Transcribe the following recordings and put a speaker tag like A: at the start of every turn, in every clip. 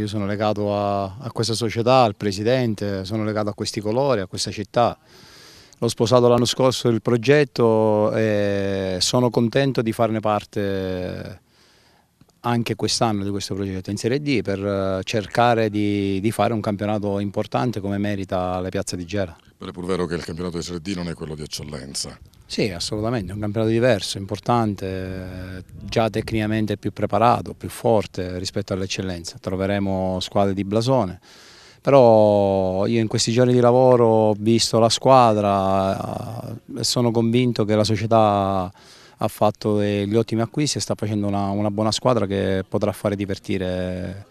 A: Io sono legato a, a, questa società, al presidente, sono legato a questi colori, a questa città. L'ho sposato l'anno scorso il progetto e sono contento di farne parte anche quest'anno di questo progetto in Serie D per eh, cercare di, di fare un campionato importante come merita la piazza di Gera. Però è pur
B: vero che il campionato di Serie D non è quello di eccellenza.
A: Sì, assolutamente, è un campionato diverso, importante, già tecnicamente più preparato, più forte rispetto all'eccellenza. Troveremo squadre di blasone, però io in questi giorni di lavoro ho visto la squadra eh, e sono convinto che la società ha fatto degli ottimi acquisti e sta facendo una, una buona squadra che potrà fare divertire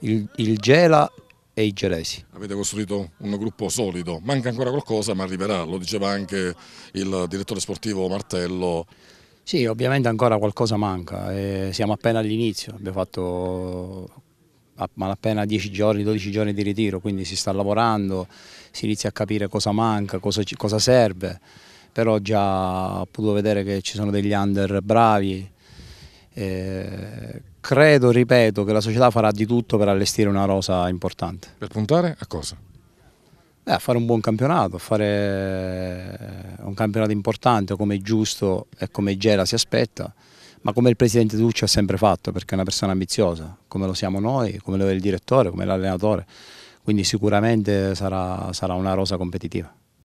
A: il,
B: il Gela e i gelesi. Avete costruito un gruppo solido, manca ancora qualcosa ma arriverà, lo diceva anche il direttore sportivo Martello. Sì, ovviamente
A: ancora qualcosa manca, eh, siamo appena all'inizio, abbiamo fatto appena 10 giorni, 12 giorni di ritiro, quindi si sta lavorando, si inizia a capire cosa manca, cosa, cosa serve, però già ho potuto vedere che ci sono degli under bravi, eh, credo, ripeto, che la società farà di tutto per allestire una rosa importante. Per puntare a cosa? Beh, a fare un buon campionato, a fare eh, un campionato importante come è giusto e come Gela si aspetta, ma come il presidente Ducci ha sempre fatto, perché è una persona ambiziosa, come lo siamo noi, come lo è il direttore, come l'allenatore, quindi sicuramente sarà, sarà una rosa competitiva.